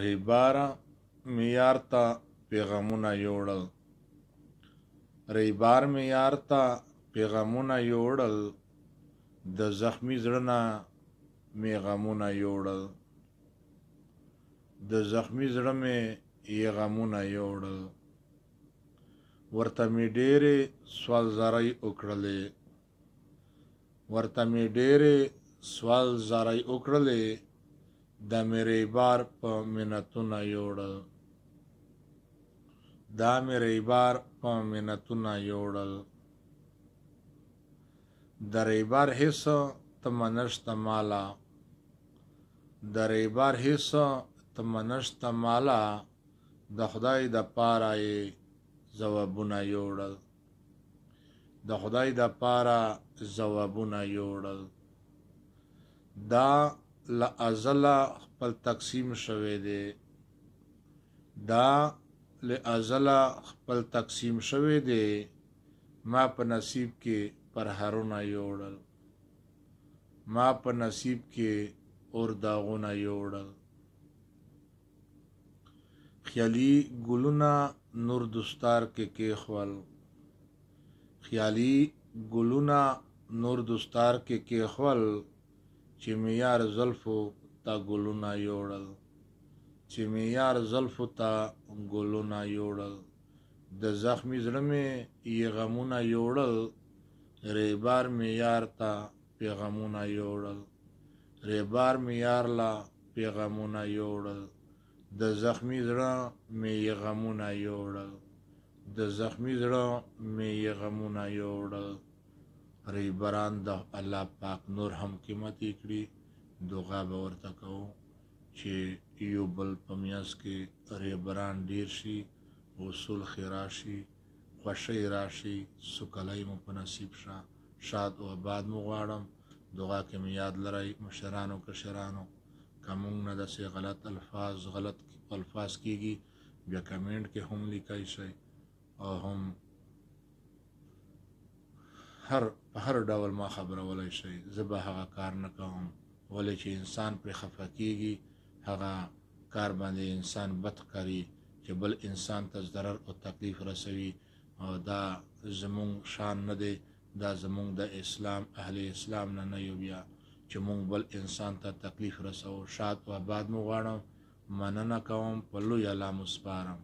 ریبارا معیار ته پیغامونه یوړل ریبار معیار ته پیغامونه یوړل د زخمی زړه نه می غمونه یوړل د زخمی زړه می یې غمونه یوړل ورته می ډېرې سوال زارای وکړلې ورته می ډېرې سوال زارای وکړلې د مری بار په منتونه یوړل دا مری بار په منتونه یوړل د ریبار حصہ تمنشت مالا د ریبار حصہ تمنشت مالا د خدای د پاره جوابونه یوړل د خدای د پاره جوابونه یوړل دا لازلا خپل تقسیم شوه دی دا لازلا خپل تقسیم شوه دی ما په نصیب کې پر هرونه یوړل ما په نصیب کې اور داغونه یوړل خیالي ګلونه نور دستار کې کې خپل خیالي ګلونه نور دستار کې کې خپل چې میار زلفو تا ګلونه یوړل چې میار زلفو تا ګلونه یوړل د زخمی زړه مې یې غمونه یوړل ریبار مې یار تا پیغامونه یوړل ریبار مې یار لا پیغامونه یوړل د زخمی زړه مې یې غمونه یوړل د زخمی زړه مې یې غمونه یوړل ریبران د الله پاک نور هم قیمتي کړي دوغه به ورته کوو چې یو بل په میاس کې ریبران ډیر شي وصول خیرا شي خوشی راشي سکلای مو په نصیب شه شاد او آباد مو غواړم دوغه کې مې یاد لرای مشرانو کشرانو کومون نه داسې غلط الفاظ غلط الفاظ کیږي بیا کمنټ کې هم لیکای شي او هم هر هر ډول ما خبرولای شي زه به هغه کار نه کوم ولې چې انسان پر خفه کیږي هغه کار باندې انسان بد کوي چې بل انسان ته ضرر او تکلیف رسوي او دا زمون شان نه دی دا زمون د اسلام اهل اسلام نه نه یو بیا چې مونږ بل انسان ته تکلیف رسو شاد او آباد مو غواړم مننه کوم په لوی الله مسپارم